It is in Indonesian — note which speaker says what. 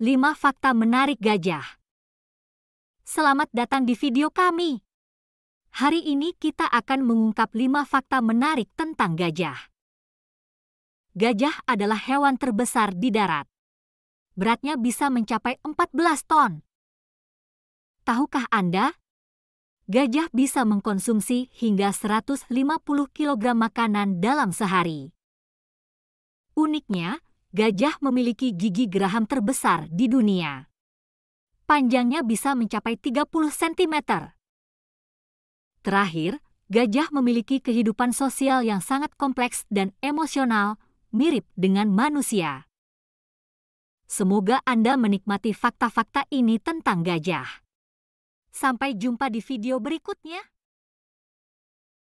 Speaker 1: 5 Fakta Menarik Gajah Selamat datang di video kami. Hari ini kita akan mengungkap 5 fakta menarik tentang gajah. Gajah adalah hewan terbesar di darat. Beratnya bisa mencapai 14 ton. Tahukah Anda? Gajah bisa mengkonsumsi hingga 150 kg makanan dalam sehari. Uniknya, gajah memiliki gigi geraham terbesar di dunia. Panjangnya bisa mencapai 30 cm. Terakhir, gajah memiliki kehidupan sosial yang sangat kompleks dan emosional, mirip dengan manusia. Semoga Anda menikmati fakta-fakta ini tentang gajah. Sampai jumpa di video berikutnya.